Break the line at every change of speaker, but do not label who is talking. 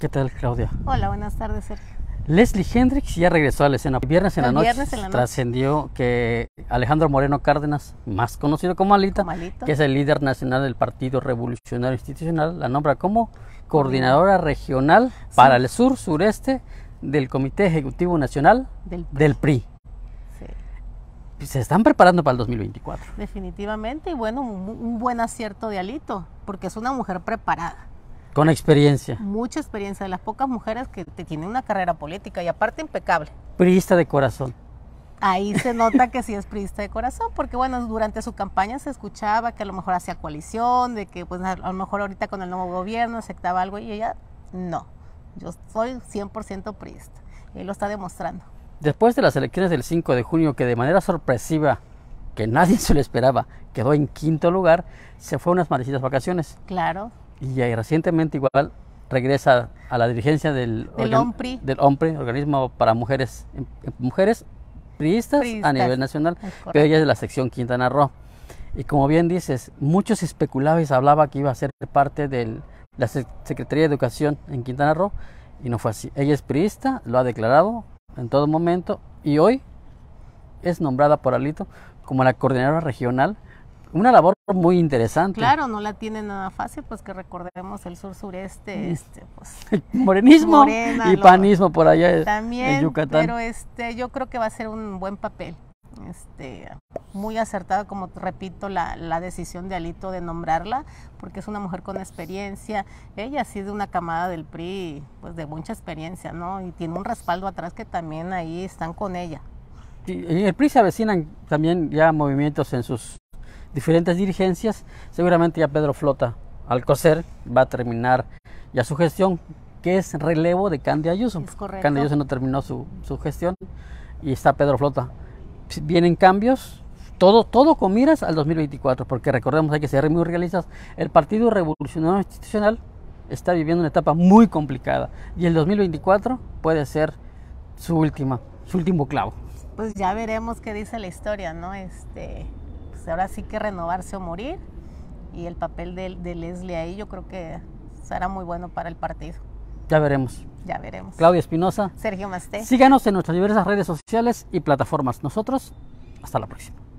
¿Qué tal, Claudia?
Hola, buenas tardes, Sergio.
Leslie Hendrix ya regresó a la escena. Viernes en la noche, trascendió que Alejandro Moreno Cárdenas, más conocido como Alita, que es el líder nacional del Partido Revolucionario Institucional, la nombra como coordinadora regional para el sur sureste del Comité Ejecutivo Nacional del PRI. Se están preparando para el 2024.
Definitivamente, y bueno, un buen acierto de Alito, porque es una mujer preparada
con experiencia.
Mucha experiencia, de las pocas mujeres que te tienen una carrera política y aparte impecable.
Priista de corazón.
Ahí se nota que sí es priista de corazón, porque bueno, durante su campaña se escuchaba que a lo mejor hacía coalición, de que pues a lo mejor ahorita con el nuevo gobierno aceptaba algo y ella, no, yo soy 100% priista. Y lo está demostrando.
Después de las elecciones del 5 de junio, que de manera sorpresiva que nadie se lo esperaba, quedó en quinto lugar, se fue a unas malditas vacaciones. Claro. Y recientemente igual regresa a la dirigencia del, del, OMPRI. Organismo para Mujeres, em, em, mujeres priistas, a nivel nacional, pero ella es de la sección Quintana Roo. Y como bien dices, muchos especulaban y se hablaba que iba a ser parte de la Secretaría de Educación en Quintana Roo, y no fue así. Ella es priista, lo ha declarado en todo momento, y hoy es nombrada por Alito como la coordinadora regional una labor muy interesante. Claro,
no la tiene nada fácil, pues que recordemos el sur-sureste, mm. este, pues, morenismo y panismo
por allá también, en Yucatán. Pero
este, yo creo que va a ser un buen papel. Este, muy acertada, como repito, la, la, decisión de Alito de nombrarla, porque es una mujer con experiencia. Ella ha sido una camada del PRI, pues de mucha experiencia, ¿no? Y tiene un respaldo atrás que también ahí están con ella.
Y, el PRI se avecinan también ya movimientos en sus diferentes dirigencias, seguramente ya Pedro Flota al Alcocer va a terminar ya su gestión, que es relevo de Candy Ayuso. Candy Ayuso no terminó su, su, gestión y está Pedro Flota. Vienen cambios, todo, todo con miras al 2024, porque recordemos, hay que ser muy realistas, el Partido Revolucionario Institucional está viviendo una etapa muy complicada y el 2024 puede ser su última, su último clavo.
Pues ya veremos qué dice la historia, ¿no? Este, pues, ahora sí que renovarse o morir. Y el papel de, Leslie ahí yo creo que será muy bueno para el partido.
Ya veremos. Ya
veremos. Claudia
Espinosa. Sergio Masté. Síganos en nuestras diversas redes sociales y plataformas. Nosotros, hasta la próxima.